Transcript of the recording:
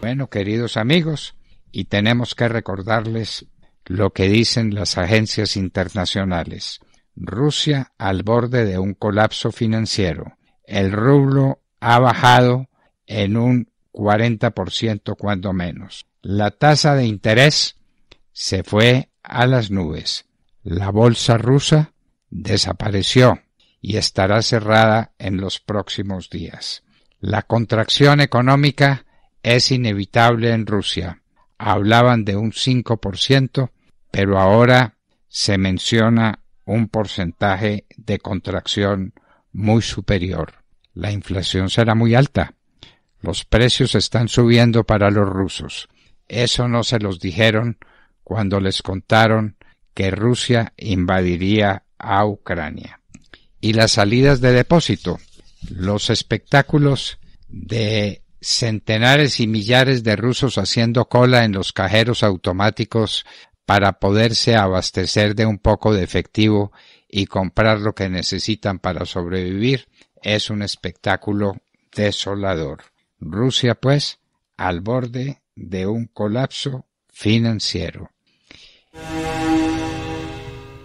Bueno, queridos amigos, y tenemos que recordarles lo que dicen las agencias internacionales. Rusia al borde de un colapso financiero. El rublo ha bajado en un 40% cuando menos. La tasa de interés se fue a las nubes. La bolsa rusa desapareció y estará cerrada en los próximos días. La contracción económica es inevitable en Rusia. Hablaban de un 5%, pero ahora se menciona un porcentaje de contracción muy superior. La inflación será muy alta. Los precios están subiendo para los rusos. Eso no se los dijeron cuando les contaron que Rusia invadiría a Ucrania. Y las salidas de depósito, los espectáculos de centenares y millares de rusos haciendo cola en los cajeros automáticos para poderse abastecer de un poco de efectivo y comprar lo que necesitan para sobrevivir es un espectáculo desolador. Rusia, pues, al borde de un colapso financiero.